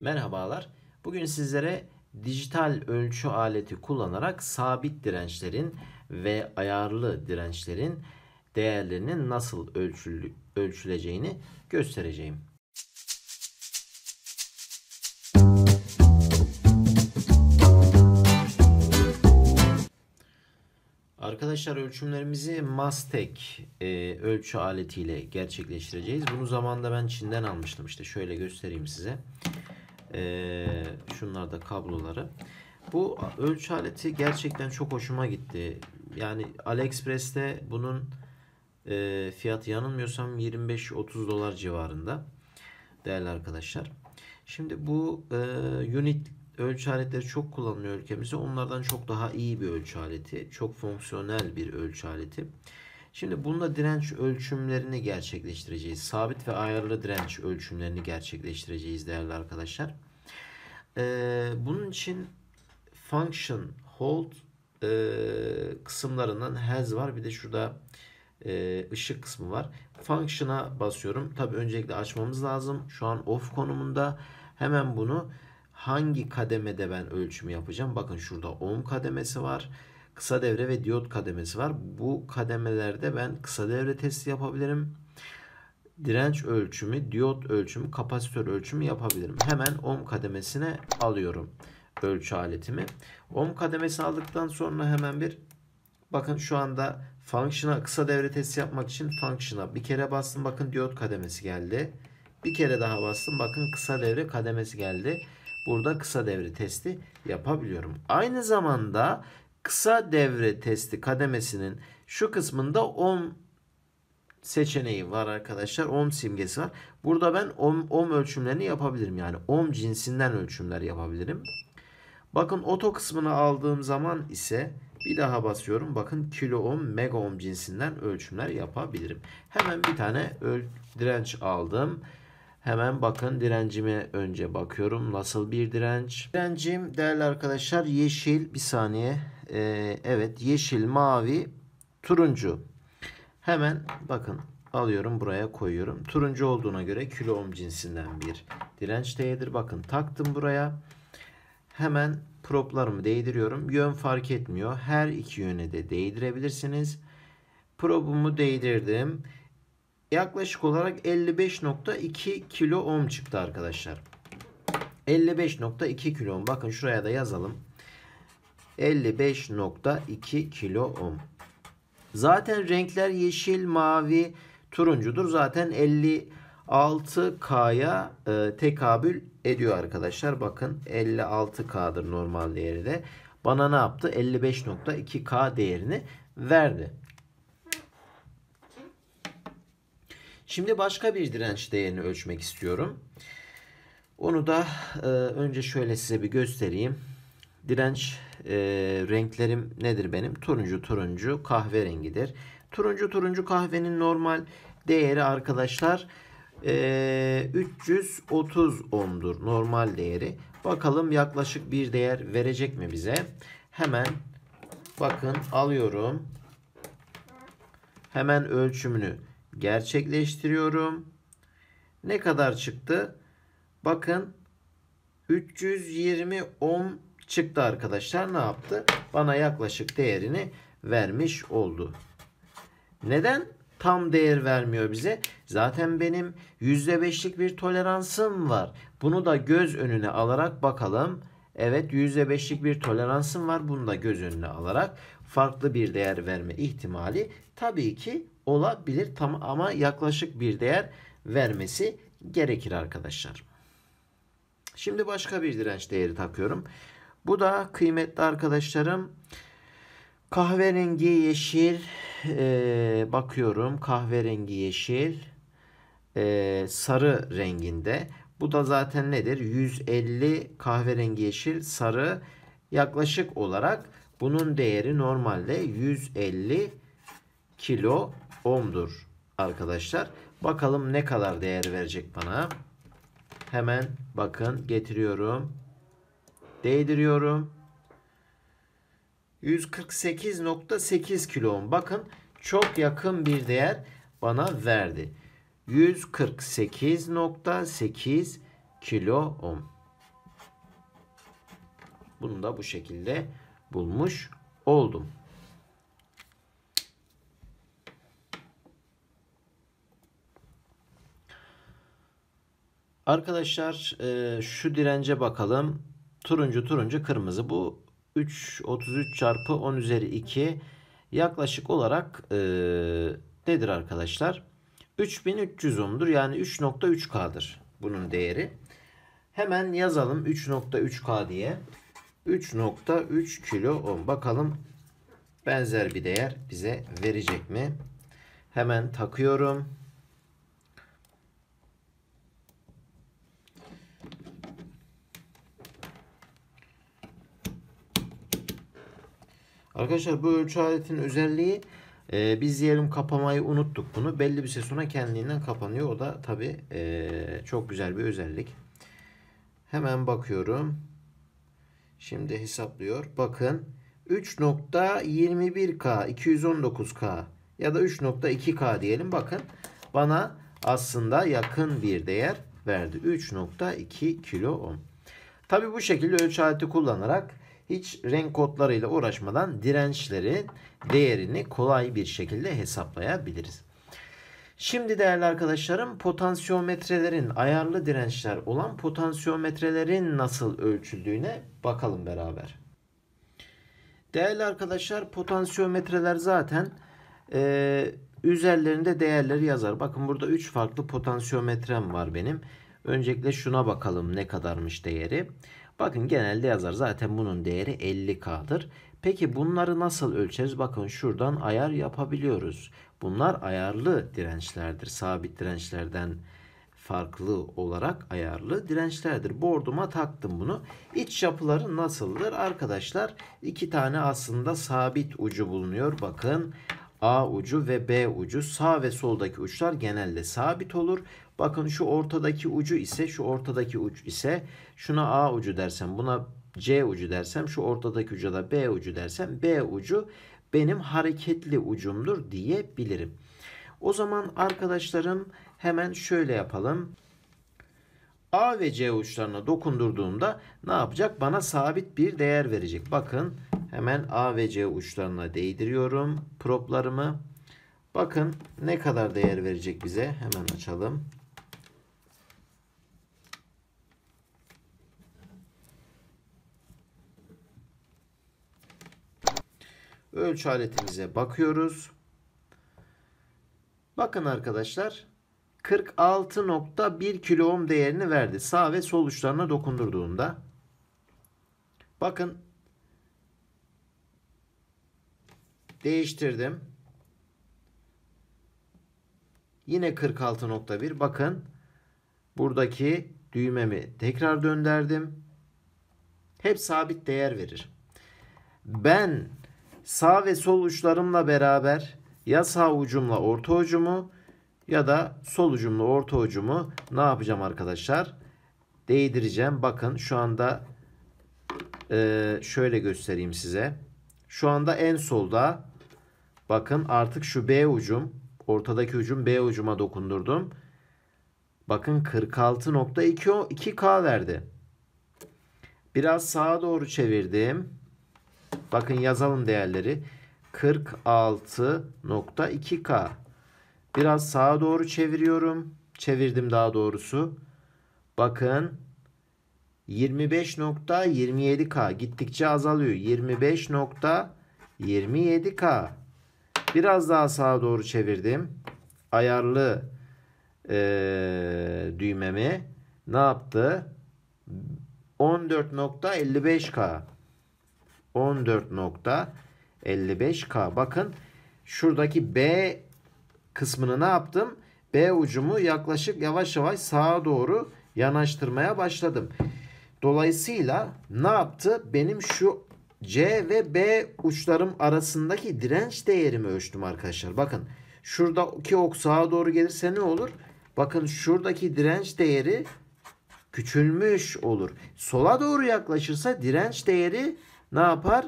Merhabalar. Bugün sizlere dijital ölçü aleti kullanarak sabit dirençlerin ve ayarlı dirençlerin değerlerinin nasıl ölçül ölçüleceğini göstereceğim. Arkadaşlar ölçümlerimizi Mastek e, ölçü aletiyle gerçekleştireceğiz. Bunu zamanda ben Çin'den almıştım. İşte şöyle göstereyim size. Ee, şunlar da kabloları. Bu ölçü aleti gerçekten çok hoşuma gitti. Yani AliExpress'te bunun e, fiyatı yanılmıyorsam 25-30 dolar civarında değerli arkadaşlar. Şimdi bu e, unit ölçü aletleri çok kullanılıyor ülkemizde. Onlardan çok daha iyi bir ölçü aleti. Çok fonksiyonel bir ölçü aleti. Şimdi bununla direnç ölçümlerini gerçekleştireceğiz. Sabit ve ayarlı direnç ölçümlerini gerçekleştireceğiz değerli arkadaşlar. Ee, bunun için function hold e, kısımlarından has var. Bir de şurada e, ışık kısmı var. Function'a basıyorum. Tabi öncelikle açmamız lazım. Şu an off konumunda. Hemen bunu hangi kademede ben ölçümü yapacağım? Bakın şurada ohm kademesi var kısa devre ve diyot kademesi var. Bu kademelerde ben kısa devre testi yapabilirim. Direnç ölçümü, diyot ölçümü, kapasitör ölçümü yapabilirim. Hemen ohm kademesine alıyorum ölçü aletimi. Ohm kademesi aldıktan sonra hemen bir bakın şu anda function'a kısa devre testi yapmak için function'a bir kere bastım bakın diyot kademesi geldi. Bir kere daha bastım bakın kısa devre kademesi geldi. Burada kısa devre testi yapabiliyorum. Aynı zamanda kısa devre testi kademesinin şu kısmında ohm seçeneği var arkadaşlar. Ohm simgesi var. Burada ben ohm, ohm ölçümlerini yapabilirim. Yani ohm cinsinden ölçümler yapabilirim. Bakın oto kısmını aldığım zaman ise bir daha basıyorum. Bakın kilo ohm, mega ohm cinsinden ölçümler yapabilirim. Hemen bir tane direnç aldım. Hemen bakın direncime önce bakıyorum. Nasıl bir direnç? Direncim değerli arkadaşlar yeşil bir saniye. Ee, evet yeşil, mavi, turuncu. Hemen bakın alıyorum buraya koyuyorum. Turuncu olduğuna göre kilo ohm cinsinden bir direnç değildir. Bakın taktım buraya. Hemen proplarımı değdiriyorum. Yön fark etmiyor. Her iki yöne de değdirebilirsiniz. Probumu değdirdim yaklaşık olarak 55.2 kilo ohm çıktı arkadaşlar. 55.2 kilo ohm. Bakın şuraya da yazalım. 55.2 kilo ohm. Zaten renkler yeşil, mavi, turuncudur. Zaten 56K'ya e, tekabül ediyor arkadaşlar. Bakın 56K'dır normal değeri de. Bana ne yaptı? 55.2K değerini verdi. Şimdi başka bir direnç değerini ölçmek istiyorum. Onu da e, önce şöyle size bir göstereyim. Direnç e, renklerim nedir benim? Turuncu turuncu kahverengidir. Turuncu turuncu kahvenin normal değeri arkadaşlar e, 330 ohm'dur normal değeri. Bakalım yaklaşık bir değer verecek mi bize? Hemen bakın alıyorum. Hemen ölçümünü gerçekleştiriyorum. Ne kadar çıktı? Bakın 320 ohm çıktı arkadaşlar. Ne yaptı? Bana yaklaşık değerini vermiş oldu. Neden tam değer vermiyor bize? Zaten benim %5'lik bir toleransım var. Bunu da göz önüne alarak bakalım. Evet %5'lik bir toleransım var. Bunu da göz önüne alarak farklı bir değer verme ihtimali tabii ki olabilir tam ama yaklaşık bir değer vermesi gerekir arkadaşlar. Şimdi başka bir direnç değeri takıyorum. Bu da kıymetli arkadaşlarım kahverengi yeşil e, bakıyorum kahverengi yeşil e, sarı renginde. Bu da zaten nedir? 150 kahverengi yeşil sarı yaklaşık olarak bunun değeri normalde 150 kilo ohmdur arkadaşlar. Bakalım ne kadar değer verecek bana. Hemen bakın getiriyorum. Değdiriyorum. 148.8 kilo ohm. Bakın çok yakın bir değer bana verdi. 148.8 kilo ohm. Bunu da bu şekilde bulmuş oldum. Arkadaşlar e, şu dirence bakalım. Turuncu turuncu kırmızı bu 3 33 çarpı 10 üzeri 2 yaklaşık olarak e, nedir arkadaşlar? 3300 ohm'dur yani 3.3K'dır bunun değeri. Hemen yazalım 3.3K diye. 3.3 kilo ohm. Bakalım benzer bir değer bize verecek mi? Hemen takıyorum. Arkadaşlar bu ölçü aletin özelliği e, biz diyelim kapamayı unuttuk bunu. Belli bir süre sonra kendiliğinden kapanıyor. O da tabi e, çok güzel bir özellik. Hemen bakıyorum. Şimdi hesaplıyor. Bakın 3.21K 219K ya da 3.2K diyelim. Bakın bana aslında yakın bir değer verdi. 3.2 kilo ohm. Tabi bu şekilde ölçü aleti kullanarak hiç renk kodlarıyla uğraşmadan dirençleri değerini kolay bir şekilde hesaplayabiliriz. Şimdi değerli arkadaşlarım potansiyometrelerin ayarlı dirençler olan potansiyometrelerin nasıl ölçüldüğüne bakalım beraber. Değerli arkadaşlar potansiyometreler zaten e, üzerlerinde değerleri yazar. Bakın burada 3 farklı potansiyometrem var benim. Öncelikle şuna bakalım ne kadarmış değeri. Bakın genelde yazar zaten bunun değeri 50K'dır. Peki bunları nasıl ölçeriz? Bakın şuradan ayar yapabiliyoruz. Bunlar ayarlı dirençlerdir. Sabit dirençlerden farklı olarak ayarlı dirençlerdir. Borduma taktım bunu. İç yapıları nasıldır? Arkadaşlar iki tane aslında sabit ucu bulunuyor. Bakın A ucu ve B ucu sağ ve soldaki uçlar genelde sabit olur. Bakın şu ortadaki ucu ise şu ortadaki uç ise şuna A ucu dersem buna C ucu dersem şu ortadaki uca da B ucu dersem B ucu benim hareketli ucumdur diyebilirim. O zaman arkadaşlarım hemen şöyle yapalım. A ve C uçlarına dokundurduğumda ne yapacak? Bana sabit bir değer verecek. Bakın hemen A ve C uçlarına değdiriyorum proplarımı. Bakın ne kadar değer verecek bize. Hemen açalım. ölçü aletimize bakıyoruz. Bakın arkadaşlar 46.1 kilo ohm değerini verdi. Sağ ve sol uçlarına dokundurduğunda. Bakın değiştirdim. Yine 46.1 bakın buradaki düğmemi tekrar döndürdüm. Hep sabit değer verir. Ben sağ ve sol uçlarımla beraber ya sağ ucumla orta ucumu ya da sol ucumla orta ucumu ne yapacağım arkadaşlar? Değdireceğim. Bakın şu anda e, şöyle göstereyim size. Şu anda en solda bakın artık şu B ucum ortadaki ucum B ucuma dokundurdum. Bakın 46.2K verdi. Biraz sağa doğru çevirdim. Bakın yazalım değerleri. 46.2K. Biraz sağa doğru çeviriyorum. Çevirdim daha doğrusu. Bakın 25.27K gittikçe azalıyor. 25.27K. Biraz daha sağa doğru çevirdim. Ayarlı ee, düğmemi ne yaptı? 14.55K. 14.55K. Bakın şuradaki B kısmını ne yaptım? B ucumu yaklaşık yavaş yavaş sağa doğru yanaştırmaya başladım. Dolayısıyla ne yaptı? Benim şu C ve B uçlarım arasındaki direnç değerimi ölçtüm arkadaşlar. Bakın şuradaki ok sağa doğru gelirse ne olur? Bakın şuradaki direnç değeri küçülmüş olur. Sola doğru yaklaşırsa direnç değeri ne yapar?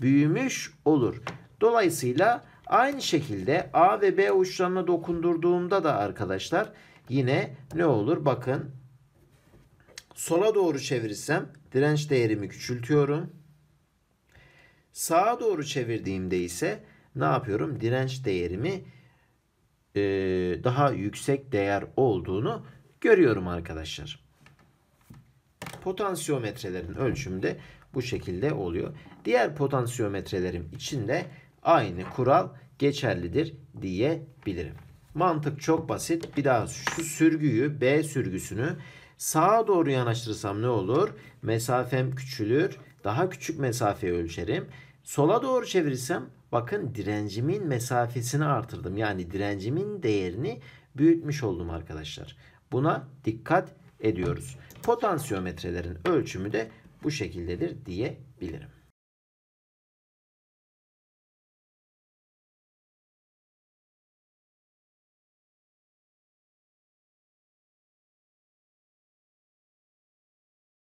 Büyümüş olur. Dolayısıyla aynı şekilde A ve B uçlarına dokundurduğumda da arkadaşlar yine ne olur? Bakın sola doğru çevirirsem direnç değerimi küçültüyorum. Sağa doğru çevirdiğimde ise ne yapıyorum? Direnç değerimi e, daha yüksek değer olduğunu görüyorum arkadaşlar. Potansiyometrelerin ölçümü de bu şekilde oluyor. Diğer potansiyometrelerim için de aynı kural geçerlidir diyebilirim. Mantık çok basit. Bir daha şu sürgüyü B sürgüsünü sağa doğru yanaştırırsam ne olur? Mesafem küçülür. Daha küçük mesafeyi ölçerim. Sola doğru çevirirsem bakın direncimin mesafesini artırdım. Yani direncimin değerini büyütmüş oldum arkadaşlar. Buna dikkat ediyoruz. Potansiyometrelerin ölçümü de bu şekildedir diyebilirim.